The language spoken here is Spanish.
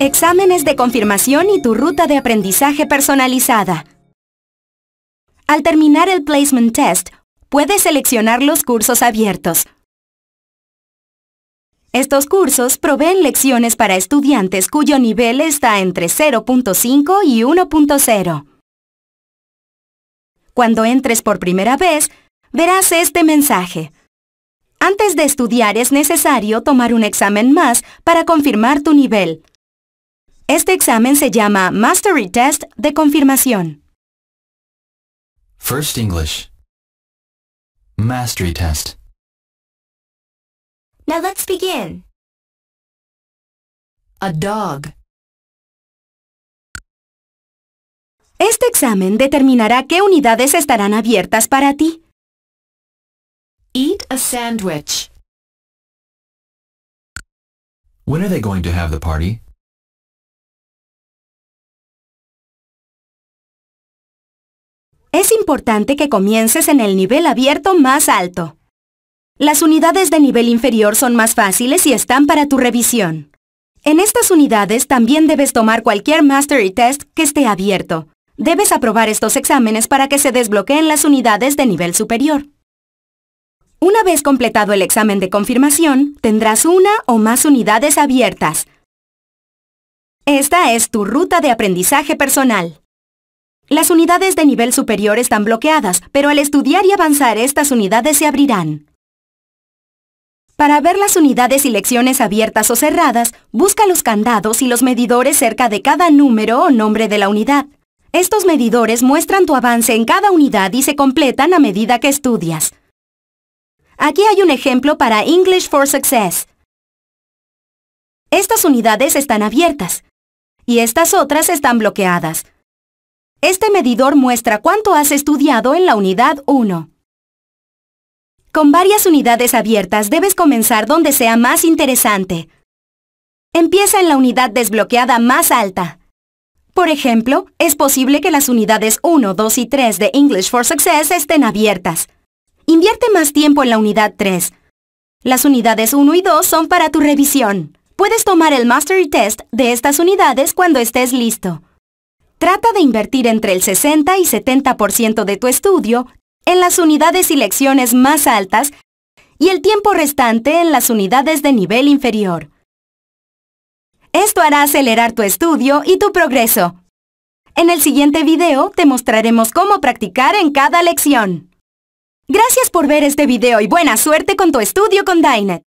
Exámenes de confirmación y tu ruta de aprendizaje personalizada. Al terminar el Placement Test, puedes seleccionar los cursos abiertos. Estos cursos proveen lecciones para estudiantes cuyo nivel está entre 0.5 y 1.0. Cuando entres por primera vez, verás este mensaje. Antes de estudiar es necesario tomar un examen más para confirmar tu nivel. Este examen se llama Mastery Test de confirmación. First English. Mastery Test. Now let's begin. A dog. Este examen determinará qué unidades estarán abiertas para ti. Eat a sandwich. Es importante que comiences en el nivel abierto más alto. Las unidades de nivel inferior son más fáciles y están para tu revisión. En estas unidades también debes tomar cualquier Mastery Test que esté abierto. Debes aprobar estos exámenes para que se desbloqueen las unidades de nivel superior. Una vez completado el examen de confirmación, tendrás una o más unidades abiertas. Esta es tu ruta de aprendizaje personal. Las unidades de nivel superior están bloqueadas, pero al estudiar y avanzar estas unidades se abrirán. Para ver las unidades y lecciones abiertas o cerradas, busca los candados y los medidores cerca de cada número o nombre de la unidad. Estos medidores muestran tu avance en cada unidad y se completan a medida que estudias. Aquí hay un ejemplo para English for Success. Estas unidades están abiertas y estas otras están bloqueadas. Este medidor muestra cuánto has estudiado en la unidad 1. Con varias unidades abiertas debes comenzar donde sea más interesante. Empieza en la unidad desbloqueada más alta. Por ejemplo, es posible que las unidades 1, 2 y 3 de English for Success estén abiertas. Invierte más tiempo en la unidad 3. Las unidades 1 y 2 son para tu revisión. Puedes tomar el Mastery Test de estas unidades cuando estés listo. Trata de invertir entre el 60 y 70% de tu estudio en las unidades y lecciones más altas y el tiempo restante en las unidades de nivel inferior. Esto hará acelerar tu estudio y tu progreso. En el siguiente video te mostraremos cómo practicar en cada lección. Gracias por ver este video y buena suerte con tu estudio con Dynet.